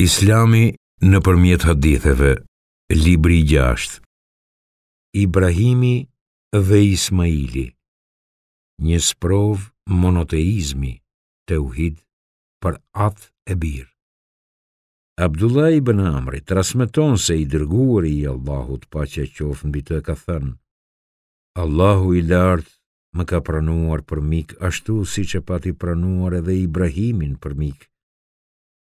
Islami në përmjet haditheve, Libri 6 Ibrahimi dhe Ismaili Një sprov monoteizmi të uhid për atë e birë. Abdullah ibn Amri trasmeton se i dërguar i Allahut pa që qofë në bitë e ka thënë Allahu i lartë më ka pranuar për mik ashtu si që pati pranuar edhe Ibrahimin për mik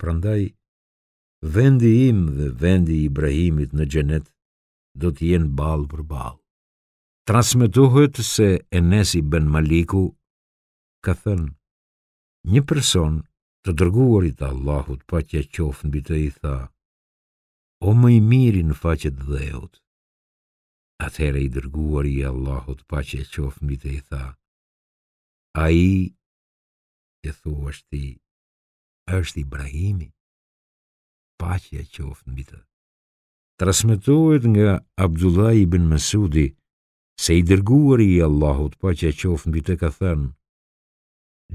Prandaj, vendi im dhe vendi i Ibrahimit në gjenet do t'jen balë për balë. Transmetuhet se Enesi Ben Maliku ka thënë, një person të dërguarit Allahut pa që qofën bitë i tha, o më i miri në faqet dheut, atëhere i dërguar i Allahut pa që e qofën bitë i tha, a i, e thua shti, është Ibrahimit paqja qofë në bitë. Trasmetohet nga Abdullah i bin Mesudi, se i dërguari i Allahut pa po që mbi qofë në bitë ka thënë,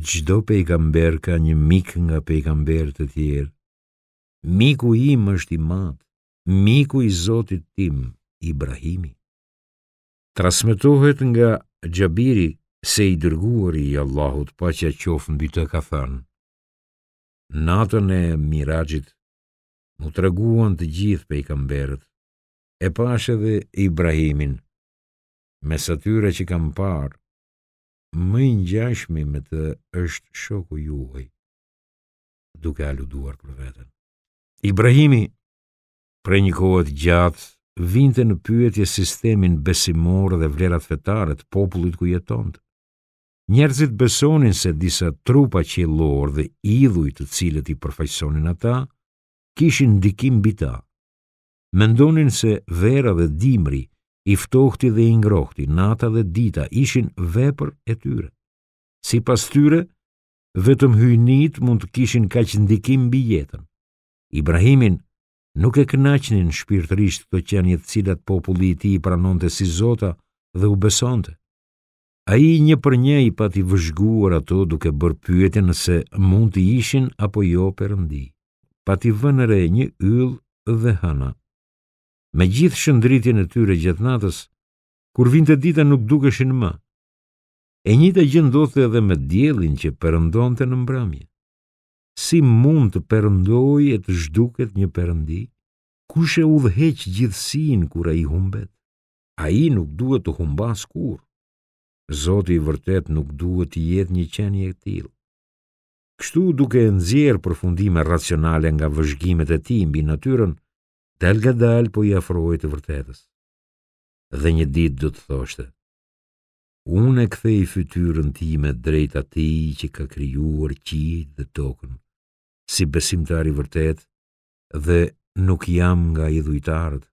gjdo pejgamber ka një mik nga pejgamberët të tjerë, miku im është i matë, miku i zotit tim, Ibrahimi. Trasmetohet nga Gjabiri, se i dërguari i Allahut pa po që mbi qofë në bitë ka thënë, Natën e Mirajit mu të reguan të gjithë pe i kamberët, e pashe dhe Ibrahimin, me tyre që kam parë, më i njashmi me të është shoku juhoj, duke aluduar për vetën. Ibrahimi, pre një kohët gjatë, vinte në pyetje sistemin besimor dhe vlerat fetare të popullit ku jeton. Njerëzit besonin se disa trupa lorë dhe idhuj të cilët i përfaqësonin ata, kishin ndikim mbi ta. Mendonin se vera dhe dimri, i ftohti dhe i ngrohti, nata dhe dita ishin vepër e tyre. Sipas tyre, vetëm hyjnit mund të kishin kaq ndikim mbi jetën. Ibrahimin nuk e kënaqnin shpirtërisht të qenjet cilat populli i ti i pranonte si zota dhe u besonte. A i një për një i pati vëzhguar ato duke bërë pyetje nëse mund të ishin apo jo përëndi pa t'i vënë re një yll dhe hëna. Me gjithë shëndritin e tyre gjithnatës, kur vinte dita nuk dukeshin më. E njëta gjëndote edhe me djelin që përëndon të në mbramje. Si mund të përëndoj e të zhduket një përëndi, kush e udheq gjithësin kura i humbet? A i nuk duhet të humbas kur. Zoti i vërtet nuk duhet të jetë një qenje e tilë. Kështu duke e nxjerr përfundime racionale nga vëzhgimet e tij mbi natyrën, dal po i afrohet të vërtetës. Dhe një ditë do të thoshte: Unë e kthej fytyrën time drejt atij që ka krijuar qiellin dhe tokën, si besimtar i vërtetë dhe nuk jam nga i dhujtarët.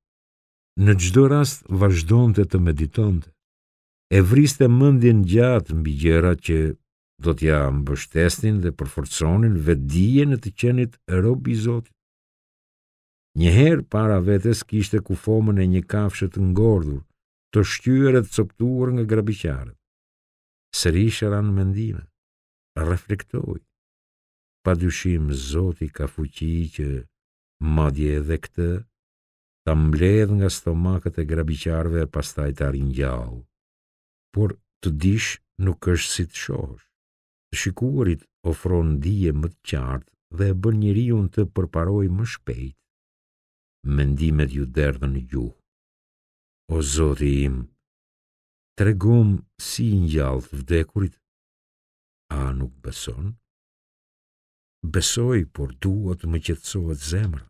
Në çdo rast vazhdonte të meditonte. E vriste mendjen gjatë mbi gjërat që do t'ja ja mbështesnin dhe përforconin vetdijen e të qenit rob i Zotit. Njëherë para vetes kishte kufomën e një kafshë të ngordhur, të shtyrë të coptuar nga grabiqarët. Sërish era mendime, reflektoi. Padyshim Zoti ka fuqi që madje edhe këtë ta mbledh nga stomakët e grabiqarëve e pastaj ta ringjall. Por të dish nuk është si të shohësh shikuarit ofron dije më të qartë dhe e bën njeriu të përparoj më shpejt. Mendimet ju derdhën në gjuhë. O Zoti im, tregom si i ngjallt vdekurit. A nuk beson? Besoj, por dua të më qetësohet zemra.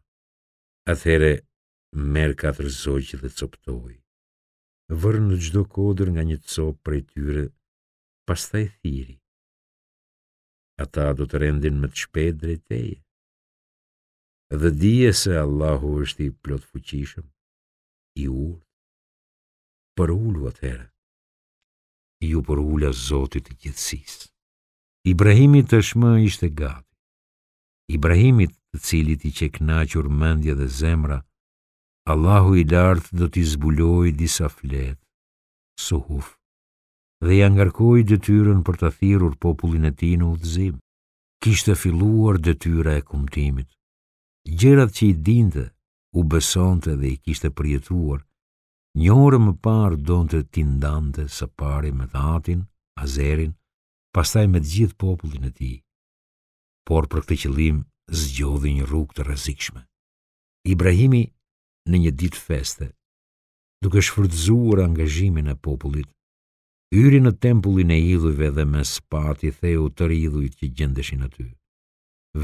Atëherë merr katër zogjë dhe coptoj. Vërnë në çdo kodër nga një copë prej tyre, pastaj thiri ata do të rendin me të shpejt drejteje. Dhe dije se Allahu është i plot fuqishëm, i urt, për ullë vë ju i u për ullë a zotit i gjithësis. Ibrahimit të shmë ishte gati, Ibrahimit të cilit i që knaqër mendje dhe zemra, Allahu i lartë do t'i zbuloj disa fletë, suhufë dhe ja ngarkoi detyrën për të thirrur popullin e tij në udhëzim. Kishte filluar detyra e kumtimit. Gjërat që i dinte, u besonte dhe i kishte përjetuar. Një orë më parë donte të ndante së pari me dhatin, Azerin, pastaj me të gjithë popullin e tij. Por për këtë qëllim zgjodhi një rrugë të rrezikshme. Ibrahimi në një ditë feste, duke shfrytëzuar angazhimin e popullit, hyri në tempullin e idhujve dhe me spati i theu të rridhuj që gjendeshin aty.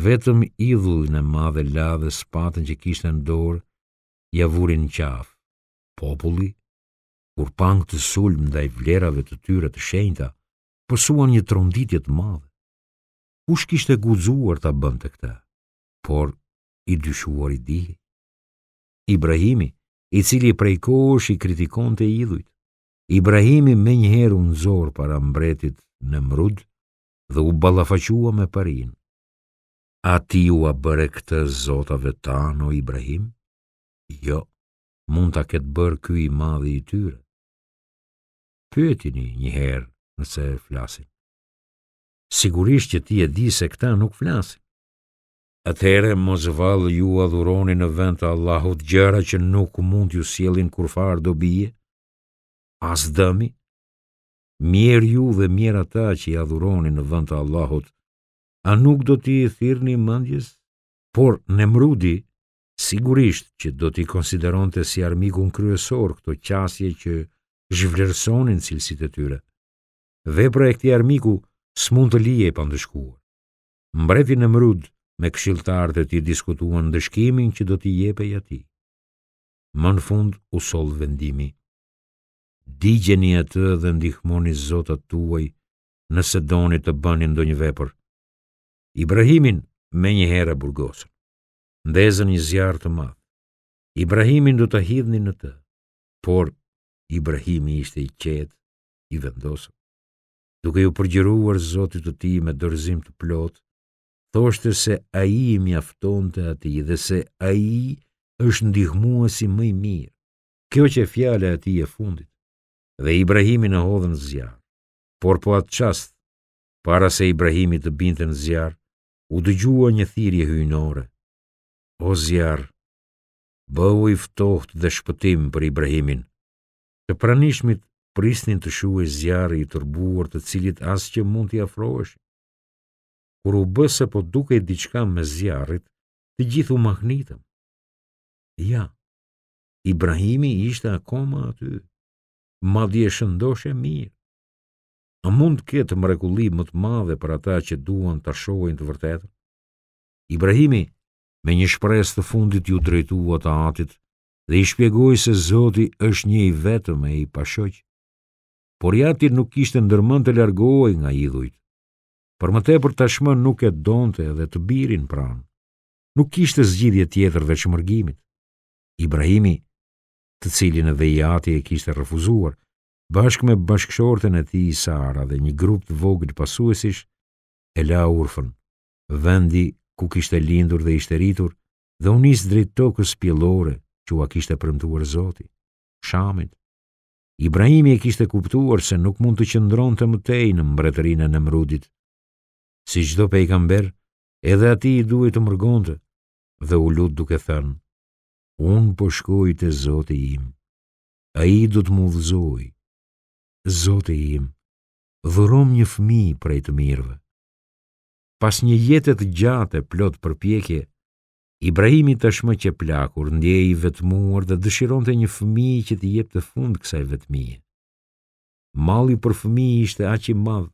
Vetëm idhujin e madhe la dhe spatën që kishtë e ndorë, javurin qafë, populli, kur pangë të sulm dhe i vlerave të tyre të shenjta, përsuan një tronditjet madhe. Kush kishtë e guzuar të bënd të këta, por i dyshuar i di. Ibrahimi, i cili prej kosh i kritikon të idhujt, Ibrahimi me njëherë unë zorë para mbretit në mrud dhe u balafaqua me parin. A ti u a bërë këtë zotave ta, në Ibrahim? Jo, mund ta këtë bërë këj madhi i tyre. Pyetini njëherë nëse flasin. Sigurisht që ti e di se këta nuk flasin. Atëhere, mos valë ju adhuroni në vend të Allahut gjëra që nuk mund ju sielin kur farë do bije, as dëmi? Mjerë ju dhe mjerë ata që i adhuroni në vënd të Allahut, a nuk do t'i një mëndjes? Por në mrudi, sigurisht që do t'i konsideron të si armikun kryesor këto qasje që zhvlerësonin cilësit e tyre. Vepra e këti armiku s'mund të lije i pandëshkuar. Mbreti në mrud me këshiltarët e ti diskutuan dëshkimin që do t'i jepe jati. Më në fund u sol vendimi digjeni atë dhe ndihmoni zotat tuaj nëse doni të bëni ndonjë vepër. Ibrahimin me një herë burgosën. Ndezën një zjarë të ma. Ibrahimin du të hidhni në të, por Ibrahimi ishte i qetë, i vendosën. Duke ju përgjëruar zotit të ti me dërzim të plot, thoshte se a i mi afton të ati dhe se a i është ndihmua si mëj mirë. Kjo që e fjale ati e fundit, dhe Ibrahimi në hodhën zjarë. Por po atë qastë, para se Ibrahimi të binte në zjarë, u dëgjua një thirje hynore. O zjarë, bëhu i ftoht dhe shpëtim për Ibrahimin, të pranishmit prisnin të e zjarë i tërbuar të cilit asë që mund t'i afroesh. Kur u bëse po duke i diçka me zjarët, të gjithu mahnitëm. Ja, Ibrahimi ishte akoma aty ma dje shëndosh e mirë. A mund këtë mrekulli më të madhe për ata që duan të shohin të vërtetë? Ibrahimi me një shpres të fundit ju drejtua të atit dhe i shpjegoj se Zoti është një i vetëm e i pashoq, por i atit nuk ishte ndërmën të largohi nga idhujt, për më te për tashmën nuk e donte dhe të birin pranë, nuk ishte zgjidhje tjetër dhe shmërgimit. Ibrahimi të cilin e vejati e kishte refuzuar, bashkë me bashkëshorten e ti i Sara dhe një grup të vogët pasuesish, e la urfën, vendi ku kishte lindur dhe ishte rritur, dhe unisë drejt tokës pjellore që ua kishte përmtuar zoti, shamit. Ibrahimi e kishte kuptuar se nuk mund të qëndron të mëtej në mbretërinë në mrudit. Si gjdo pejkamber, edhe ati i duhet të mërgonte, dhe u lut duke thënë, unë po shkoj të zote im, a i do të mu vëzoj. Zote im, dhurom një fmi prej të mirëve. Pas një jetet gjate plot përpjekje, Ibrahimi tashmë që plakur, ndjej i vetmuar dhe dëshiron të një fmi që të jep të fund kësaj vetmije. Mali për fmi ishte aq i madhë,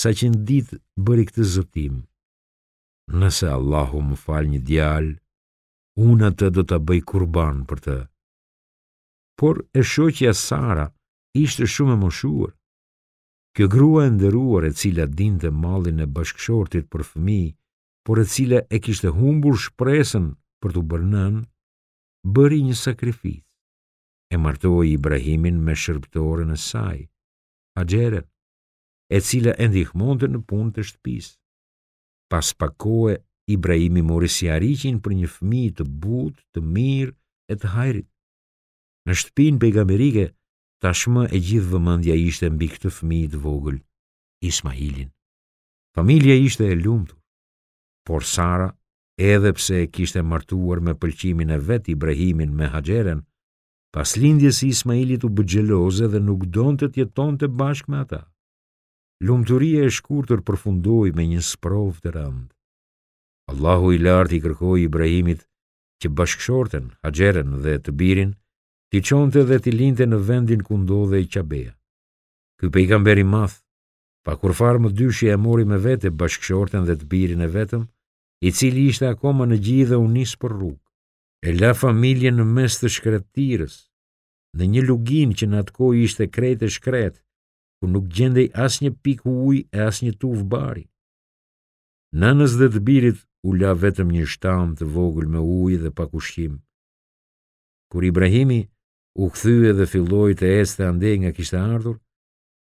sa që në ditë bëri këtë zotim. Nëse Allahu më falë një djalë, unë atë do të bëj kurban për të. Por e shoqja Sara ishte shumë e moshuar. Kjo grua e nderuar e cila dinte mallin e bashkëshortit për fëmijë, por e cila e kishte humbur shpresën për të bërë nën, bëri një sakrificë. E martoi Ibrahimin me shërbëtorën e saj, Hajeren, e cila e ndihmonte në punë të shtëpisë. Pas pakoe Ibrahimi mori si arriqin për një fmi të but, të mirë e të hajrit. Në shtëpin pejgamberike, tashmë e gjithë vëmëndja ishte mbi këtë fmi të vogël, Ismailin. Familja ishte e lumtur, por Sara, edhe pse e kishte martuar me pëlqimin e vet Ibrahimin me haqeren, pas lindjes i Ismailit u bëgjeloze dhe nuk donte të jetonte bashkë me ata. Lumturia e shkurtër përfundoi me një sprovë të rëndë. Allahu i lartë i kërkoj Ibrahimit që bashkëshorten, haqeren dhe të birin, t'i qonte dhe t'i linte në vendin kundo dhe i qabeja. Ky pe i kam beri math, pa kur farë më dyshi e mori me vete bashkëshorten dhe të birin e vetëm, i cili ishte akoma në gjithë dhe unisë për rrugë. e la familje në mes të shkretirës, në një lugin që në atë ishte krejt e shkret, ku nuk gjendej as një pikë uj e as një tuvë bari. Nanës dhe të birit u la vetëm një shtam të vogël me ujë dhe pak ushqim. Kur Ibrahimi u kthye dhe filloi të ecte andej nga kishte ardhur,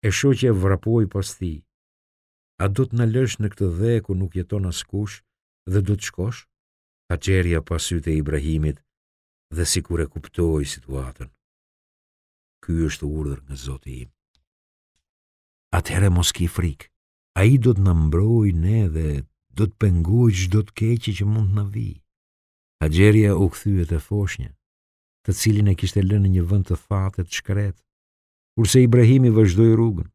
e shoqja vrapoi pas tij. A do të na lësh në këtë dhe ku nuk jeton askush dhe do të shkosh? Ta qerja pasyt e Ibrahimit dhe si kur e kuptoj situatën. Ky është urdhër nga Zoti im. Atëherë mos ki frikë. Ai do të na mbrojë ne dhe do të pengoj do të keqi që mund të na vi. Hajeria u kthye te foshnja, të cilin e kishte lënë në një vend të fatet të shkret, kurse Ibrahimi vazhdoi rrugën.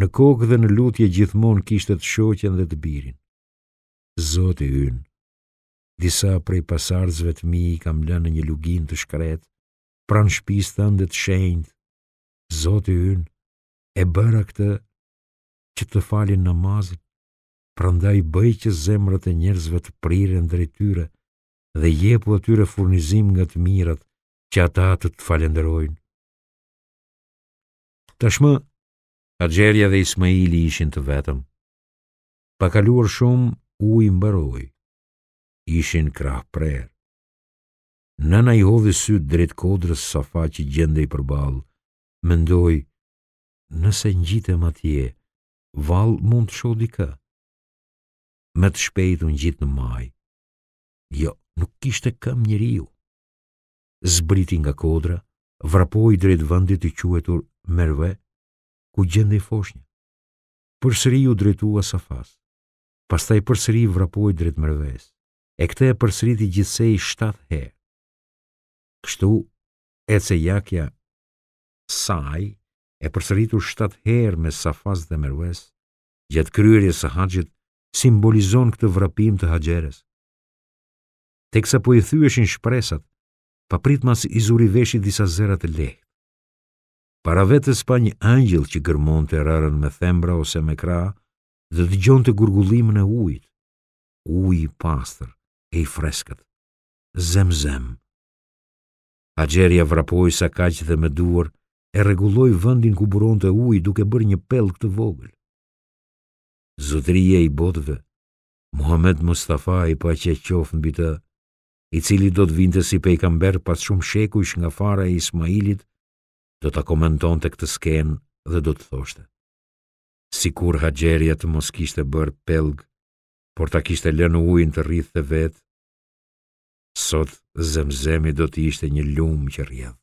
Në kokë dhe në lutje gjithmonë kishte të shoqen dhe të birin. Zoti ynë, Disa prej pasardzve të mi kam lënë në një luginë të shkret, pranë shtëpisë tënde të shenjtë. Zoti ynë e bëra këtë që të falin namazin prandaj bëj që zemrat e njerëzve të prirën drejt tyre dhe jepu atyre furnizim nga të mirat që ata të të falenderojnë. Tashmë, Agjerja dhe Ismaili ishin të vetëm. Pa kaluar shumë, u i mbaroj. Ishin krah prerë. Nëna i hodhë sy drejt kodrës sa fa që gjende i përbalë, mendoj, nëse njitëm atje, valë mund të ka me të shpejtë unë gjitë në maj. Jo, nuk kishte këm riu. Zbriti nga kodra, vrapoj drejt vëndit të quetur merve, ku gjende i foshnje. Përsëri ju drejtua sa fas, pastaj përsëri vrapoj drejt mërves, e këte e përsëri gjithsej 7 herë. Kështu, e se jakja saj e përsëritur 7 herë me sa fas dhe mërves, gjatë kryrje së haqit simbolizon këtë vrapim të haxherës. Tek sa po i thyeshin shpresat, paprit mas i zuri veshit disa zerat e lehtë. Para vetës pa një angjël që gërmon të erarën me thembra ose me kra, dhe të gurgullimin të gurgullim në uj i pastër e i freskët, zem zem. Agjeria vrapoj sa kaqë dhe me duar, e rregulloi vëndin ku buron të duke bërë një pel këtë vogël zotrije i botëve, Muhammed Mustafa i pa që qofë në bita, i cili do të vinte si pejkamber pas shumë shekush nga fara e Ismailit, do të komenton të këtë skenë dhe do të thoshte. Sikur haqerja të mos kishte bërë pelgë, por ta kishte lënë ujnë të rrithë të vetë, sot zemzemi do të ishte një lumë që rjedhë.